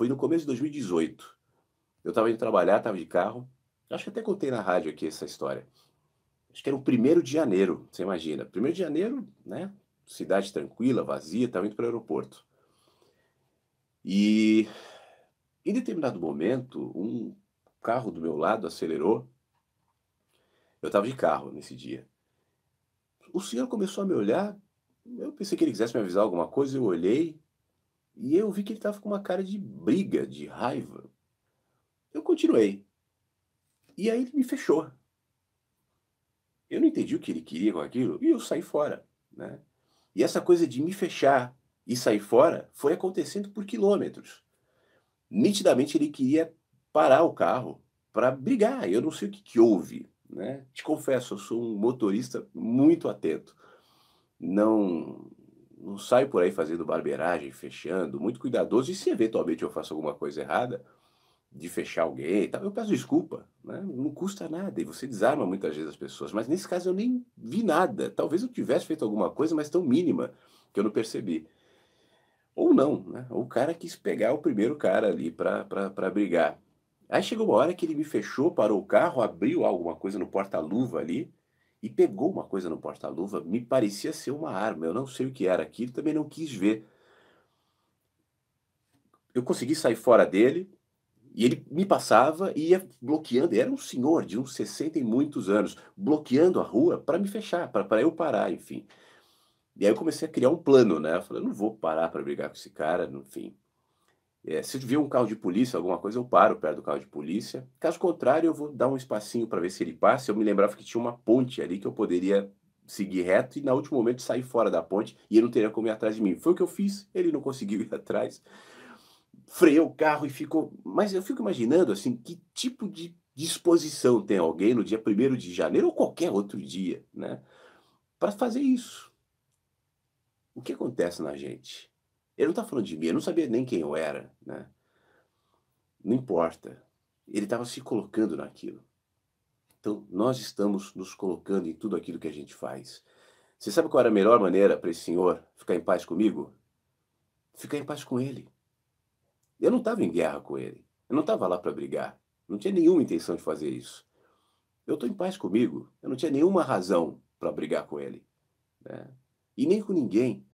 Foi no começo de 2018. Eu estava indo trabalhar, estava de carro. Acho que até contei na rádio aqui essa história. Acho que era o primeiro de janeiro, você imagina. Primeiro de janeiro, né? Cidade tranquila, vazia, estava indo para o aeroporto. E em determinado momento, um carro do meu lado acelerou. Eu estava de carro nesse dia. O senhor começou a me olhar. Eu pensei que ele quisesse me avisar alguma coisa. Eu olhei. E eu vi que ele estava com uma cara de briga, de raiva. Eu continuei. E aí ele me fechou. Eu não entendi o que ele queria com aquilo e eu saí fora. Né? E essa coisa de me fechar e sair fora foi acontecendo por quilômetros. Nitidamente ele queria parar o carro para brigar. Eu não sei o que, que houve. Né? Te confesso, eu sou um motorista muito atento. Não não saio por aí fazendo barbeiragem, fechando, muito cuidadoso. E se eventualmente eu faço alguma coisa errada, de fechar alguém e tal, eu peço desculpa, né? não custa nada. E você desarma muitas vezes as pessoas. Mas nesse caso eu nem vi nada. Talvez eu tivesse feito alguma coisa, mas tão mínima que eu não percebi. Ou não, né? o cara quis pegar o primeiro cara ali para brigar. Aí chegou uma hora que ele me fechou, parou o carro, abriu alguma coisa no porta-luva ali e pegou uma coisa no porta-luva, me parecia ser uma arma, eu não sei o que era aquilo, também não quis ver. Eu consegui sair fora dele e ele me passava e ia bloqueando. Era um senhor de uns 60 e muitos anos, bloqueando a rua para me fechar, para eu parar, enfim. E aí eu comecei a criar um plano, né? Eu falei, eu não vou parar para brigar com esse cara, enfim. É, se vir um carro de polícia, alguma coisa, eu paro perto do carro de polícia. Caso contrário, eu vou dar um espacinho para ver se ele passa. Eu me lembrava que tinha uma ponte ali que eu poderia seguir reto e, na último momento, sair fora da ponte e ele não teria como ir atrás de mim. Foi o que eu fiz, ele não conseguiu ir atrás. Freou o carro e ficou. Mas eu fico imaginando, assim, que tipo de disposição tem alguém no dia 1 de janeiro ou qualquer outro dia, né? Para fazer isso. O que acontece na gente? Ele não está falando de mim, ele não sabia nem quem eu era, né? Não importa. Ele estava se colocando naquilo. Então, nós estamos nos colocando em tudo aquilo que a gente faz. Você sabe qual era a melhor maneira para esse senhor ficar em paz comigo? Ficar em paz com ele. Eu não estava em guerra com ele. Eu não estava lá para brigar. Não tinha nenhuma intenção de fazer isso. Eu estou em paz comigo. Eu não tinha nenhuma razão para brigar com ele. Né? E nem com ninguém.